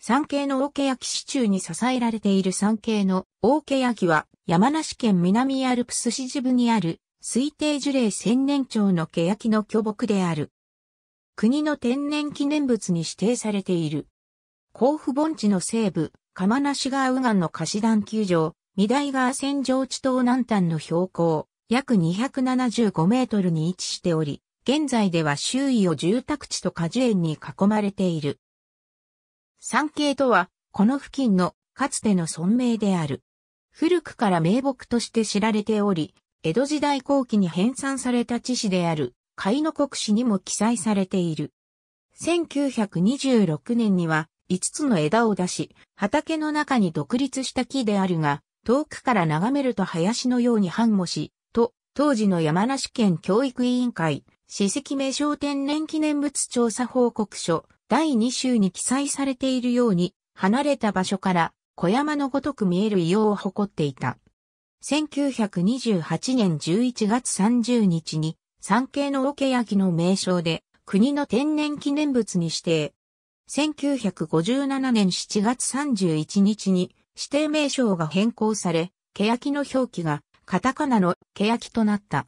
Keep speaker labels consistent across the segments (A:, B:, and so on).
A: 山系の大ケヤキ市中に支えられている山系の大ケヤキは山梨県南アルプス市地部にある推定樹齢千年長のケヤキの巨木である。国の天然記念物に指定されている。甲府盆地の西部、釜梨川右岸の貸し団球場、御台川線上地東南端の標高、約275メートルに位置しており、現在では周囲を住宅地と果樹園に囲まれている。山系とは、この付近のかつての村名である。古くから名木として知られており、江戸時代後期に編纂された地史である、海の国史にも記載されている。1926年には、5つの枝を出し、畑の中に独立した木であるが、遠くから眺めると林のように繁茂し、と、当時の山梨県教育委員会、史跡名称天然記念物調査報告書、第2週に記載されているように、離れた場所から小山のごとく見える異様を誇っていた。1928年11月30日に、三景の桶焼の名称で、国の天然記念物に指定。1957年7月31日に、指定名称が変更され、ケヤキの表記が、カタカナのケヤキとなった。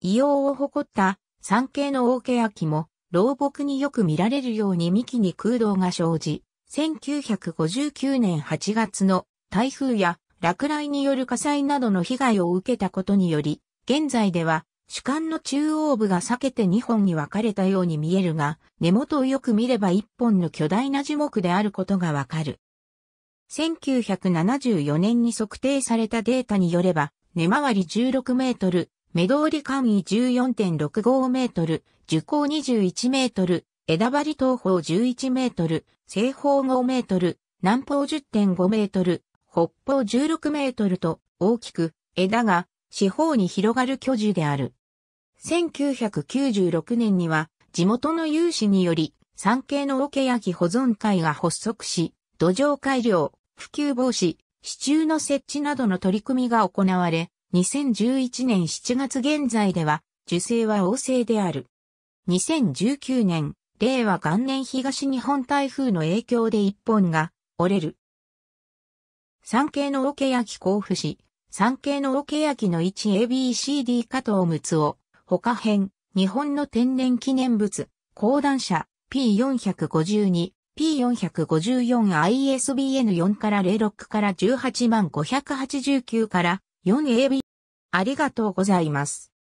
A: 異様を誇った、三景の大ケヤキも、老木によく見られるように幹に空洞が生じ、1959年8月の台風や落雷による火災などの被害を受けたことにより、現在では主幹の中央部が裂けて2本に分かれたように見えるが、根元をよく見れば1本の巨大な樹木であることがわかる。1974年に測定されたデータによれば、根回り16メートル、目通り間位14.65メートル、樹高21メートル、枝張り東方11メートル、西方5メートル、南方10.5メートル、北方16メートルと大きく枝が四方に広がる巨樹である。1996年には地元の有志により産経の桶焼保存会が発足し、土壌改良、普及防止、支柱の設置などの取り組みが行われ、2011年7月現在では、受精は旺盛である。2019年、令和元年東日本台風の影響で一本が折れる。産経の桶焼甲府市、産経の桶焼の 1ABCD 加藤睦夫、他編、日本の天然記念物、講談社 P452、P454ISBN4 から06から18万589から 4AB。ありがとうございます。